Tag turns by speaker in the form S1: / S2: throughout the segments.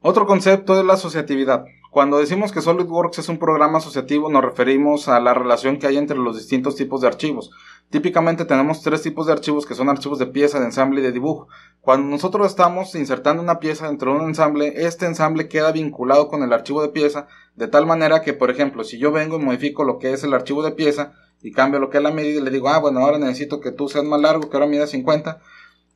S1: Otro concepto es la asociatividad. Cuando decimos que SolidWorks es un programa asociativo, nos referimos a la relación que hay entre los distintos tipos de archivos. Típicamente tenemos tres tipos de archivos que son archivos de pieza, de ensamble y de dibujo. Cuando nosotros estamos insertando una pieza dentro de un ensamble, este ensamble queda vinculado con el archivo de pieza, de tal manera que, por ejemplo, si yo vengo y modifico lo que es el archivo de pieza y cambio lo que es la medida y le digo, ah, bueno, ahora necesito que tú seas más largo, que ahora mida 50,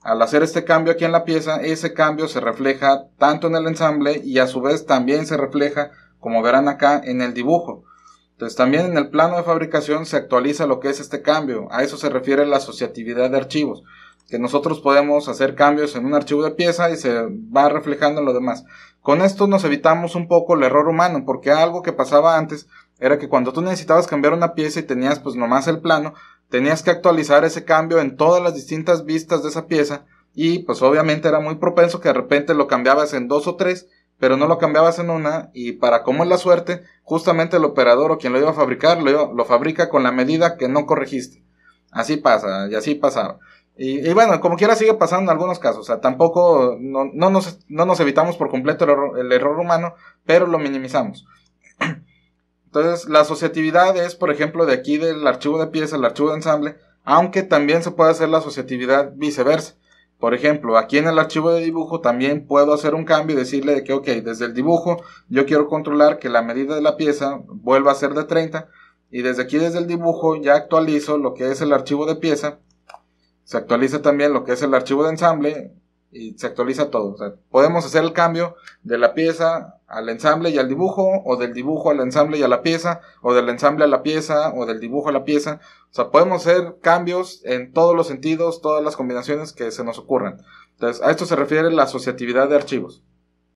S1: al hacer este cambio aquí en la pieza, ese cambio se refleja tanto en el ensamble y a su vez también se refleja, como verán acá, en el dibujo. Entonces también en el plano de fabricación se actualiza lo que es este cambio. A eso se refiere la asociatividad de archivos. Que nosotros podemos hacer cambios en un archivo de pieza y se va reflejando en lo demás. Con esto nos evitamos un poco el error humano, porque algo que pasaba antes era que cuando tú necesitabas cambiar una pieza y tenías pues nomás el plano, tenías que actualizar ese cambio en todas las distintas vistas de esa pieza y pues obviamente era muy propenso que de repente lo cambiabas en dos o tres, pero no lo cambiabas en una y para como es la suerte, justamente el operador o quien lo iba a fabricar lo, fabrica con la medida que no corregiste. Así pasa y así pasaba. Y, bueno, como quiera sigue pasando en algunos casos, o sea, tampoco no, nos, evitamos por completo el error humano, pero lo minimizamos. Entonces, la asociatividad es, por ejemplo, de aquí del archivo de pieza al archivo de ensamble, aunque también se puede hacer la asociatividad viceversa. Por ejemplo, aquí en el archivo de dibujo también puedo hacer un cambio y decirle que, ok, desde el dibujo yo quiero controlar que la medida de la pieza vuelva a ser de 30 y desde aquí, desde el dibujo, ya actualizo lo que es el archivo de pieza. Se actualiza también lo que es el archivo de ensamble y se actualiza todo. podemos hacer el cambio de la pieza al ensamble y al dibujo, o del dibujo al ensamble y a la pieza, o del ensamble a la pieza, o del dibujo a la pieza. O sea, podemos hacer cambios en todos los sentidos, todas las combinaciones que se nos ocurran. Entonces, a esto se refiere la asociatividad de archivos.